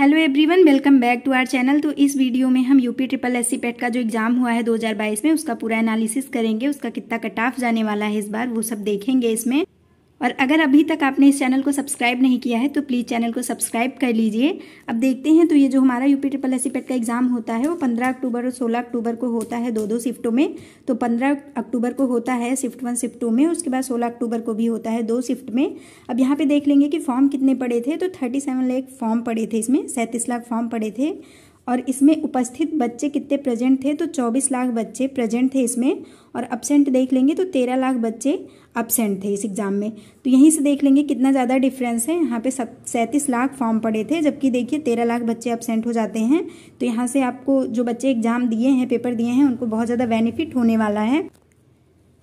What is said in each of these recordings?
hello everyone welcome back to our channel तो इस video में हम यूपी ट्रिपल एस पैट का जो एग्ज़ाम हुआ है 2022 में उसका पूरा एनालिसिस करेंगे उसका कितना कटाफ जाने वाला है इस बार वो सब देखेंगे इसमें और अगर अभी तक आपने इस चैनल को सब्सक्राइब नहीं किया है तो प्लीज़ चैनल को सब्सक्राइब कर लीजिए अब देखते हैं तो ये जो हमारा यूपी ट्रिपल एस पेट का एग्ज़ाम होता है वो पंद्रह अक्टूबर और सोलह अक्टूबर को होता है दो दो शिफ्टों में तो पंद्रह अक्टूबर को होता है शिफ्ट वन शिफ्ट टू में उसके बाद सोलह अक्टूबर को भी होता है दो शिफ्ट में अब यहाँ पर देख लेंगे कि फॉर्म कितने पड़े थे तो थर्टी सेवन लाख फॉर्म पड़े थे इसमें सैंतीस लाख फॉर्म पड़े थे और इसमें उपस्थित बच्चे कितने प्रेजेंट थे तो चौबीस लाख बच्चे प्रेजेंट थे इसमें और अपसेंट देख लेंगे तो तेरह लाख बच्चे अपसेंट थे इस एग्ज़ाम में तो यहीं से देख लेंगे कितना ज़्यादा डिफरेंस है यहाँ पे सैंतीस लाख फॉर्म पड़े थे जबकि देखिए तेरह लाख बच्चे अपसेंट हो जाते हैं तो यहाँ से आपको जो बच्चे एग्ज़ाम दिए हैं पेपर दिए हैं उनको बहुत ज़्यादा बेनिफिट होने वाला है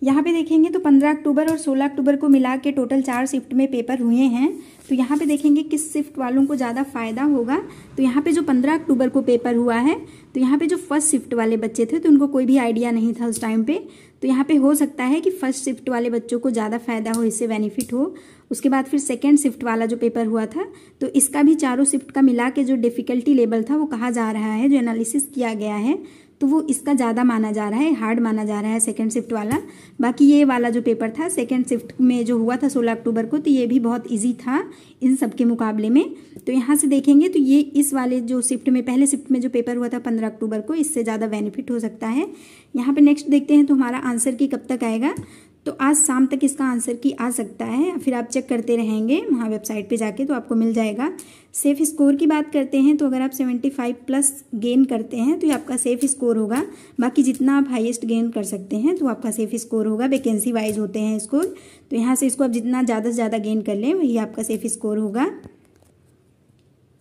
यहाँ पे देखेंगे तो 15 अक्टूबर और 16 अक्टूबर को मिला के टोटल चार शिफ्ट में पेपर हुए हैं तो यहाँ पे देखेंगे किस शिफ्ट वालों को ज़्यादा फायदा होगा तो यहाँ पे जो 15 अक्टूबर को पेपर हुआ है तो यहाँ पे जो फर्स्ट शिफ्ट वाले बच्चे थे तो उनको कोई भी आइडिया नहीं था उस टाइम पे तो यहाँ पे हो सकता है कि फर्स्ट शिफ्ट वाले बच्चों को ज़्यादा फायदा हो इससे बेनिफिट हो उसके बाद फिर सेकेंड शिफ्ट वाला जो पेपर हुआ था तो इसका भी चारों शिफ्ट का मिला के जो डिफ़िकल्टी लेवल था वो कहा जा रहा है जो एनालिसिस किया गया है तो वो इसका ज़्यादा माना जा रहा है हार्ड माना जा रहा है सेकेंड शिफ्ट वाला बाकी ये वाला जो पेपर था सेकेंड शिफ्ट में जो हुआ था सोलह अक्टूबर को तो ये भी बहुत ईजी था इन सब के मुकाबले में तो यहाँ से देखेंगे तो ये इस वाले जो शिफ्ट में पहले शिफ्ट में जो पेपर हुआ था पंद्रह अक्टूबर को इससे ज़्यादा बेनिफिट हो सकता है यहाँ पर नेक्स्ट देखते हैं तो हमारा आंसर की कब तक आएगा तो आज शाम तक इसका आंसर की आ सकता है फिर आप चेक करते रहेंगे वहाँ वेबसाइट पे जाके तो आपको मिल जाएगा सेफ स्कोर की बात करते हैं तो अगर आप 75 प्लस गेन करते हैं तो ये आपका सेफ स्कोर होगा बाकी जितना आप हाईएस्ट गेन कर सकते हैं तो आपका सेफ स्कोर होगा वैकेंसी वाइज होते हैं स्कोर तो यहाँ से इसको आप जितना ज़्यादा से ज़्यादा गेन कर लें वही आपका सेफ स्कोर होगा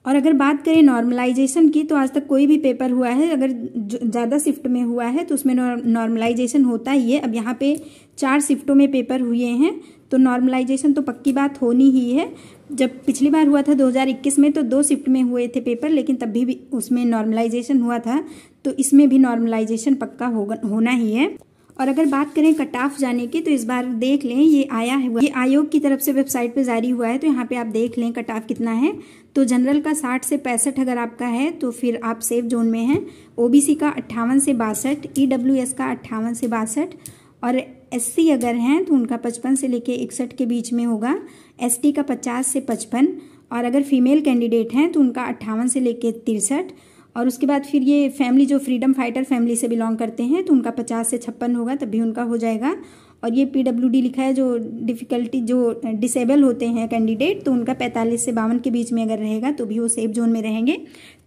और अगर बात करें नॉर्मलाइजेशन की तो आज तक कोई भी पेपर हुआ है अगर ज़्यादा शिफ्ट में हुआ है तो उसमें नॉर्मलाइजेशन होता ही है अब यहाँ पे चार शिफ्टों में पेपर हुए हैं तो नॉर्मलाइजेशन तो पक्की बात होनी ही है जब पिछली बार हुआ था 2021 में तो दो शिफ्ट में हुए थे पेपर लेकिन तब भी, भी उसमें नॉर्मलाइजेशन हुआ था तो इसमें भी नॉर्मलाइजेशन पक्का होगा होना ही है और अगर बात करें कट ऑफ जाने की तो इस बार देख लें ये आया है ये आयोग की तरफ से वेबसाइट पे जारी हुआ है तो यहाँ पे आप देख लें कट ऑफ कितना है तो जनरल का 60 से पैंसठ अगर आपका है तो फिर आप सेफ जोन में हैं ओबीसी का अट्ठावन से बासठ ई e का अट्ठावन से बासठ और एस अगर हैं तो उनका पचपन से लेके इकसठ के बीच में होगा एस का पचास से पचपन और अगर फीमेल कैंडिडेट हैं तो उनका अट्ठावन से लेके तिरसठ और उसके बाद फिर ये फैमिली जो फ्रीडम फाइटर फैमिली से बिलोंग करते हैं तो उनका पचास से छप्पन होगा तब भी उनका हो जाएगा और ये पीडब्ल्यूडी लिखा है जो डिफ़िकल्टी जो डिसेबल होते हैं कैंडिडेट तो उनका पैंतालीस से बावन के बीच में अगर रहेगा तो भी वो सेफ जोन में रहेंगे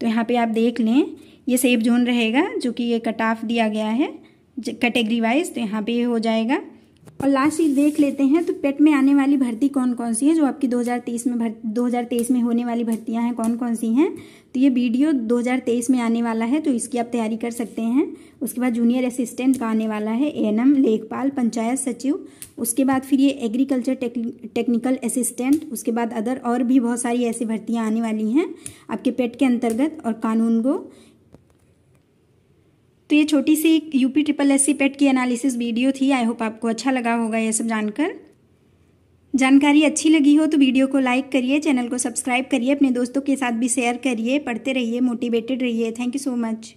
तो यहाँ पर आप देख लें ये सेफ जोन रहेगा जो कि ये कट ऑफ दिया गया है कैटेगरी वाइज तो यहाँ पर ये हो जाएगा और लास्ट ये देख लेते हैं तो पेट में आने वाली भर्ती कौन कौन सी है जो आपकी 2023 में भर्ती 2023 में होने वाली भर्तियां हैं कौन कौन सी हैं तो ये वीडियो 2023 में आने वाला है तो इसकी आप तैयारी कर सकते हैं उसके बाद जूनियर असिस्टेंट का आने वाला है एएनएम लेखपाल पंचायत सचिव उसके बाद फिर ये एग्रीकल्चर टेक्निकल असिस्टेंट उसके बाद अदर और भी बहुत सारी ऐसी भर्तियाँ आने वाली हैं आपके पेट के अंतर्गत और कानून को तो ये छोटी सी UP triple S C PET की एनालिसिस वीडियो थी आई होप आपको अच्छा लगा होगा यह सब जानकर जानकारी अच्छी लगी हो तो वीडियो को लाइक करिए चैनल को सब्सक्राइब करिए अपने दोस्तों के साथ भी शेयर करिए पढ़ते रहिए मोटिवेटेड रहिए थैंक यू सो मच